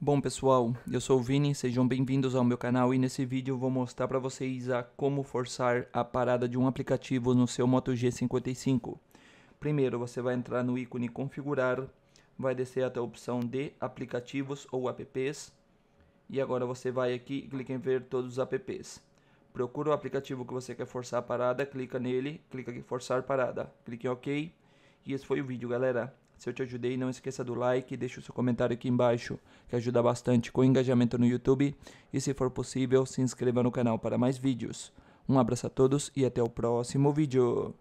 Bom pessoal, eu sou o Vini, sejam bem-vindos ao meu canal e nesse vídeo vou mostrar para vocês a como forçar a parada de um aplicativo no seu Moto G55. Primeiro você vai entrar no ícone configurar, vai descer até a opção de aplicativos ou apps e agora você vai aqui e clica em ver todos os apps. Procura o aplicativo que você quer forçar a parada, clica nele, clica em forçar parada, clica em ok e esse foi o vídeo galera. Se eu te ajudei, não esqueça do like, deixa o seu comentário aqui embaixo, que ajuda bastante com o engajamento no YouTube. E se for possível, se inscreva no canal para mais vídeos. Um abraço a todos e até o próximo vídeo.